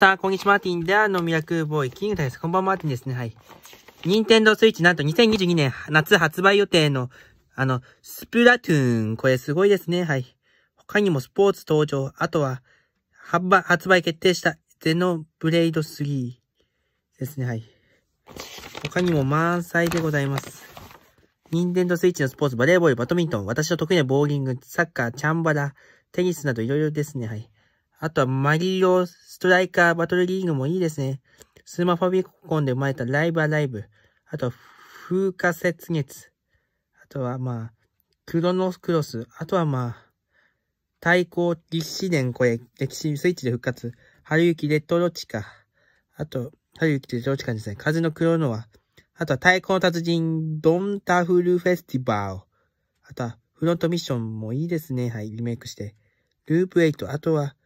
さあ、こんにちは、マーティンで、あの、ミラクルボーイ、キングタイです。こんばんは、マーティンですね。はい。ニンテンドースイッチ、なんと2022年夏発売予定の、あの、スプラトゥーン。これすごいですね。はい。他にもスポーツ登場。あとは、発売決定したゼノブレイド3ですね。はい。他にも満載でございます。ニンテンドースイッチのスポーツ、バレーボール、バドミントン、私の得意なボーリング、サッカー、チャンバラ、テニスなどいろいろですね。はい。あとはマリオストライカーバトルリーグもいいですね。スーマファビコンで生まれたライブアライブ。あとは風化雪月。あとはまあ、クロノクロス。あとはまあ、対抗立志伝これ、歴史スイッチで復活。春雪レトロチカ。あと、春雪レトロチカですね。風のクロノア。あとは太鼓の達人、ドンタフルフェスティバを。あとは、フロントミッションもいいですね。はい、リメイクして。ループ8。あとは、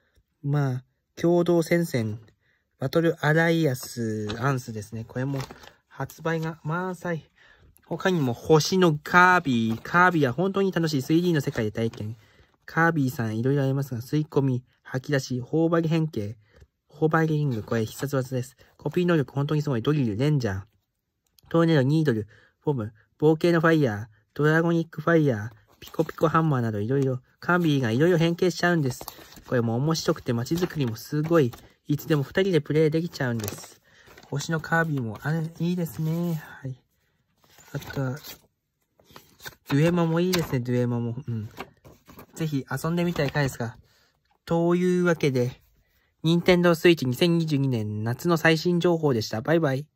まあ、共同戦線、バトルアライアス、アンスですね。これも発売が満載。他にも星のカービィ、カービィは本当に楽しい 3D の世界で体験。カービィさんいろいろありますが、吸い込み、吐き出し、頬張り変形、頬張りリング、これ必殺技です。コピー能力本当にすごい。ドリル、レンジャー、トーネード、ニードル、フォーム、冒険のファイヤー、ドラゴニックファイヤー、ピコピコハンマーなどいろいろ、カービィがいろいろ変形しちゃうんです。これも面白くて街づくりもすごい、いつでも二人でプレイできちゃうんです。星のカービィもあれ、いいですね。はい。あとは、デュエマもいいですね、デュエマも。うん。ぜひ遊んでみたい回ですが。というわけで、任天堂スイッチ2022年夏の最新情報でした。バイバイ。